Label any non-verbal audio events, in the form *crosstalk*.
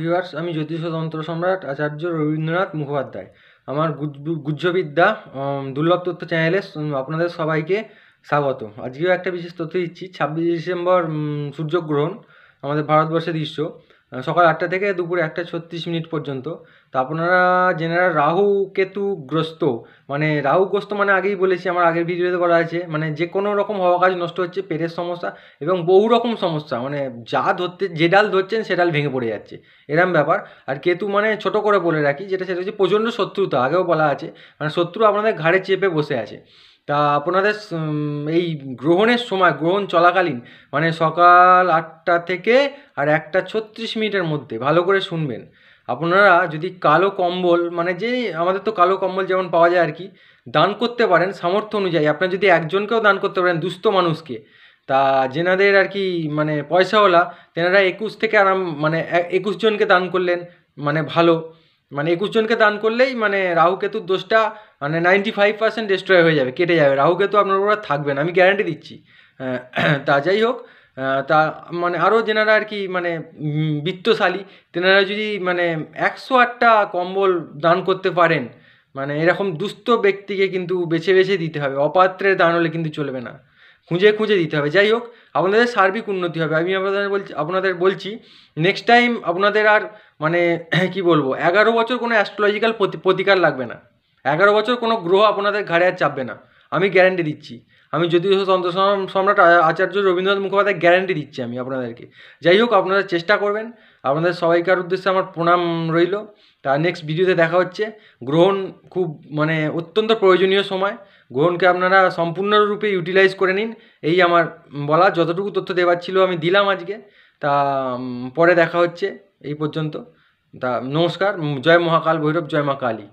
viewers আমি জ্যোতিষতন্ত্র সম্রাট আচার্য রবীন্দ্রনাথ মুখোপাধ্যায় আমার গুজ্জবিদ্যা দুর্লভ তথ্য চ্যানেলে আপনাদের সবাইকে স্বাগত আজকেও একটা বিশেষ তথ্য দিচ্ছি ছাব্বিশে ডিসেম্বর সূর্যগ্রহণ আমাদের ভারতবর্ষের দৃশ্য সকাল আটটা থেকে দুপুর একটা ছত্রিশ মিনিট পর্যন্ত তো আপনারা জেনারেল রাহু কেতুগ্রস্ত মানে রাহুগ্রস্ত মানে আগেই বলেছি আমার আগের ভিডিওতে বলা আছে মানে যে কোনো রকম হওয়া কাজ নষ্ট হচ্ছে পেটের সমস্যা এবং বহু রকম সমস্যা মানে যা ধরতে যে ডাল ধরছেন সে ডাল ভেঙে পড়ে যাচ্ছে এরম ব্যাপার আর কেতু মানে ছোট করে বলে রাখি যেটা সেটা হচ্ছে প্রচণ্ড শত্রুতা আগেও বলা আছে মানে শত্রু আপনাদের ঘাড়ে চেপে বসে আছে তা আপনাদের এই গ্রহণের সময় গ্রহণ চলাকালীন মানে সকাল আটটা থেকে আর একটা ছত্রিশ মিনিটের মধ্যে ভালো করে শুনবেন আপনারা যদি কালো কম্বল মানে যে আমাদের তো কালো কম্বল যেমন পাওয়া যায় আর কি দান করতে পারেন সামর্থ্য অনুযায়ী আপনারা যদি একজনকেও দান করতে পারেন দুস্থ মানুষকে তা যেনাদের আর কি মানে পয়সাওয়ালা তেনারা একুশ থেকে আরাম মানে একুশ জনকে দান করলেন মানে ভালো মানে একুশ জনকে দান করলেই মানে রাহু কেতুর দোষটা মানে নাইনটি ফাইভ পার্সেন্ট ডিস্ট্রয় হয়ে যাবে কেটে যাবে রাহু কেতু আপনার ওরা থাকবে না আমি গ্যারান্টি দিচ্ছি *clears throat* তা যাই হোক তা মানে আরও যেনারা আর কি মানে বৃত্তশালী তেনারা যদি মানে একশো আটটা কম্বল দান করতে পারেন মানে এরকম দুস্থ ব্যক্তিকে কিন্তু বেছে বেছে দিতে হবে অপাত্রের দান হলে কিন্তু চলবে না খুঁজে খুঁজে দিতে হবে যাই হোক আপনাদের সার্বিক উন্নতি হবে আমি আপনাদের বলছি আপনাদের বলছি নেক্সট টাইম আপনাদের আর মানে *clears throat* কি বলবো এগারো বছর কোনো অ্যাস্ট্রোলজিক্যাল প্রতিকার লাগবে না এগারো বছর কোনো গ্রহ আপনাদের ঘাড়ে আর চাপবে না আমি গ্যারান্টি দিচ্ছি আমি যদিও তন্ত্র সম্রাট আচার্য রবীন্দ্রনাথ মুখোপাধ্যায় গ্যারান্টি দিচ্ছি আমি আপনাদেরকে যাই হোক আপনারা চেষ্টা করবেন আপনাদের সবাইকার উদ্দেশ্যে আমার প্রণাম রইল তার নেক্সট ভিডিওতে দেখা হচ্ছে গ্রহণ খুব মানে অত্যন্ত প্রয়োজনীয় সময় গ্রহণকে আপনারা সম্পূর্ণরূপে ইউটিলাইজ করে নিন এই আমার বলা যতটুকু তথ্য দেওয়ার ছিল আমি দিলাম আজকে তা পরে দেখা হচ্ছে এই পর্যন্ত তা নমস্কার জয় মহাকাল ভৈরব জয় মা কালী